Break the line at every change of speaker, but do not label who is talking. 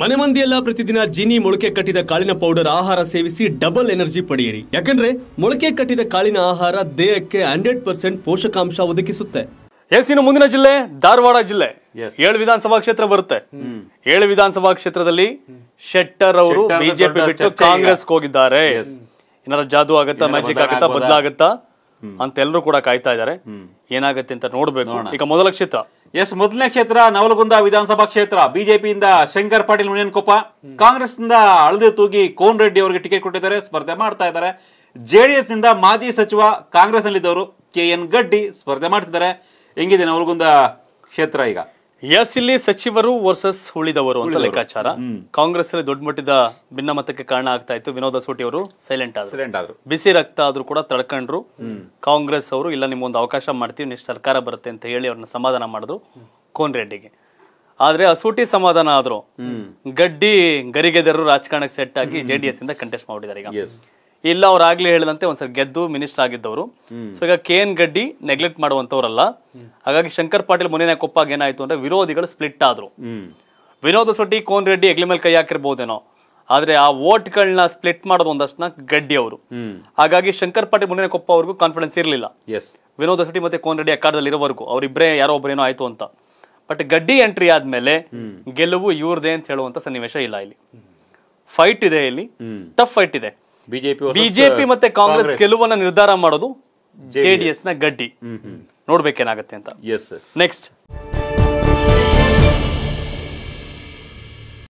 ಮನೆ ಮಂದಿಯೆಲ್ಲ ಪ್ರತಿದಿನ ಜೀನಿ ಮೊಳಕೆ ಕಟ್ಟಿದ ಕಾಳಿನ ಪೌಡರ್ ಆಹಾರ ಸೇವಿಸಿ ಡಬಲ್ ಎನರ್ಜಿ ಪಡೆಯಿರಿ ಯಾಕಂದ್ರೆ ಮೊಳಕೆ ಕಟ್ಟಿದ ಕಾಳಿನ ಆಹಾರ ದೇಹಕ್ಕೆ ಹಂಡ್ರೆಡ್ ಪರ್ಸೆಂಟ್ ಪೋಷಕಾಂಶ ಒದಗಿಸುತ್ತೆ ಎಸ್ ಇನ್ನು ಮುಂದಿನ ಜಿಲ್ಲೆ ಧಾರವಾಡ ಜಿಲ್ಲೆ ಏಳು ವಿಧಾನಸಭಾ ಕ್ಷೇತ್ರ ಬರುತ್ತೆ ಏಳು ವಿಧಾನಸಭಾ ಕ್ಷೇತ್ರದಲ್ಲಿ ಶೆಟ್ಟರ್ ಅವರು ಬಿಜೆಪಿ ಬಿಟ್ಟು ಕಾಂಗ್ರೆಸ್ ಹೋಗಿದ್ದಾರೆ ಏನಾರ ಜಾದು ಆಗತ್ತಾ ಮ್ಯಾಜಿಕ್ ಆಗತ್ತಾ ಬದಲಾಗತ್ತಾ ಅಂತ ಎಲ್ಲರೂ ಕೂಡ ಕಾಯ್ತಾ ಇದ್ದಾರೆ ಏನಾಗತ್ತೆ ಅಂತ
ನೋಡ್ಬೇಕು ಈಗ ಮೊದಲ ಕ್ಷೇತ್ರ ಎಸ್ ಮೊದಲನೇ ಕ್ಷೇತ್ರ ನವಲಗುಂದ ವಿಧಾನಸಭಾ ಕ್ಷೇತ್ರ ಬಿಜೆಪಿಯಿಂದ ಶಂಕರ್ ಪಾಟೀಲ್ ಕಾಂಗ್ರೆಸ್ ಕಾಂಗ್ರೆಸ್ನಿಂದ ಅಳದೆ ತೂಗಿ ಕೋನ್ ರೆಡ್ಡಿ ಅವರಿಗೆ ಟಿಕೆಟ್ ಕೊಟ್ಟಿದ್ದಾರೆ ಸ್ಪರ್ಧೆ ಮಾಡ್ತಾ ಇದ್ದಾರೆ ಜೆಡಿಎಸ್ ನಿಂದ ಮಾಜಿ ಸಚಿವ ಕಾಂಗ್ರೆಸ್ ನಲ್ಲಿದ್ದವರು ಕೆ ಎನ್ ಗಡ್ಡಿ ಸ್ಪರ್ಧೆ ಮಾಡ್ತಿದ್ದಾರೆ ಹೆಂಗಿದೆ ನವಲಗುಂದ ಕ್ಷೇತ್ರ ಈಗ ಎಸ್ ಇಲ್ಲಿ ಸಚಿವರು ವರ್ಸಸ್ ಉಳಿದವರು ಅಂತ ಲೆಕ್ಕಾಚಾರ
ಕಾಂಗ್ರೆಸ್ ಅಲ್ಲಿ ದೊಡ್ಡ ಮಟ್ಟದ ಭಿನ್ನಮತಕ್ಕೆ ಕಾರಣ ಆಗ್ತಾ ಇತ್ತು ವಿನೋದ ಸೋಟಿ ಅವರು ಸೈಲೆಂಟ್ ಆದ್ರು ಬಿಸಿ ರಕ್ತ ಆದ್ರೂ ಕೂಡ ತಡ್ಕೊಂಡ್ರು ಕಾಂಗ್ರೆಸ್ ಅವರು ಇಲ್ಲ ನಿಮ್ಗೊಂದು ಅವಕಾಶ ಮಾಡ್ತೀವಿ ನೆಕ್ಸ್ಟ್ ಸರ್ಕಾರ ಬರುತ್ತೆ ಅಂತ ಹೇಳಿ ಅವ್ರನ್ನ ಸಮಾಧಾನ ಮಾಡಿದ್ರು ಕೋನ್ ರೆಡ್ಡಿಗೆ ಆದ್ರೆ ಅಸೂಟಿ ಸಮಾಧಾನ ಆದ್ರು ಗಡ್ಡಿ ಗರಿಗೆದರು ರಾಜಕಾರಣಕ್ಕೆ ಸೆಟ್ ಆಗಿ ಜೆಡಿಎಸ್ ಇಂದ ಕಂಟೆಸ್ಟ್ ಮಾಡಿದ್ದಾರೆ ಈಗ ಇಲ್ಲ ಅವ್ರು ಆಗ್ಲೇ ಹೇಳಿದಂತೆ ಒಂದ್ಸಲ ಗೆದ್ದು ಮಿನಿಸ್ಟರ್ ಆಗಿದ್ದವರು ಸೊ ಈಗ ಕೆ ಎನ್ ಗಡ್ಡಿ ನೆಗ್ಲೆಕ್ಟ್ ಮಾಡುವಂತವ್ರಲ್ಲ ಹಾಗಾಗಿ ಶಂಕರ್ ಪಾಟೀಲ್ ಮುನೇನ ಕೊಪ್ಪಾಗ ಏನಾಯ್ತು ಅಂದ್ರೆ ವಿರೋಧಿಗಳು ಸ್ಪ್ಲಿಟ್ ಆದ್ರು ವಿನೋದ ಸೊಟ್ಟಿ ಕೋನ್ ರೆಡ್ಡಿ ಎಗ್ಲೆ ಮೇಲೆ ಕೈ ಹಾಕಿರ್ಬೋದೇನೋ ಆದ್ರೆ ಆ ವೋಟ್ಗಳನ್ನ ಸ್ಪ್ಲಿಟ್ ಮಾಡೋದು ಒಂದಷ್ಟನ್ನ ಗಡ್ಡಿ ಅವರು ಹಾಗಾಗಿ ಶಂಕರ್ ಪಾಟೀಲ್ ಮುನೇನ ಕೊಪ್ಪ ಅವ್ರಿಗೂ ಕಾನ್ಫಿಡೆನ್ಸ್ ಇರಲಿಲ್ಲ ವಿನೋದ ಸೊಟ್ಟಿ ಮತ್ತೆ ಕೋನ್ ರೆಡ್ಡಿ ಅಕ್ಕಾರದಲ್ಲಿ ಇರೋವರೆಗೂ ಅವ್ರಿಬ್ರೇ ಯಾರೋ ಒಬ್ಬರೇನೋ ಆಯ್ತು ಅಂತ ಬಟ್ ಗಡ್ಡಿ ಎಂಟ್ರಿ ಆದ್ಮೇಲೆ ಗೆಲುವು ಇವ್ರದೇ ಅಂತ ಹೇಳುವಂತ ಸನ್ನಿವೇಶ ಇಲ್ಲ ಇಲ್ಲಿ ಫೈಟ್ ಇದೆ ಇಲ್ಲಿ ಟಫ್ ಫೈಟ್ ಇದೆ ಬಿಜೆಪಿ ಬಿಜೆಪಿ uh, ಮತ್ತೆ ಕಾಂಗ್ರೆಸ್ ಗೆಲುವನ್ನ ನಿರ್ಧಾರ ಮಾಡೋದು ಜೆಡಿಎಸ್ ನ ಗಡ್ಡಿ ನೋಡ್ಬೇಕೇನಾಗತ್ತೆ ಅಂತ
ಎಸ್ ನೆಕ್ಸ್ಟ್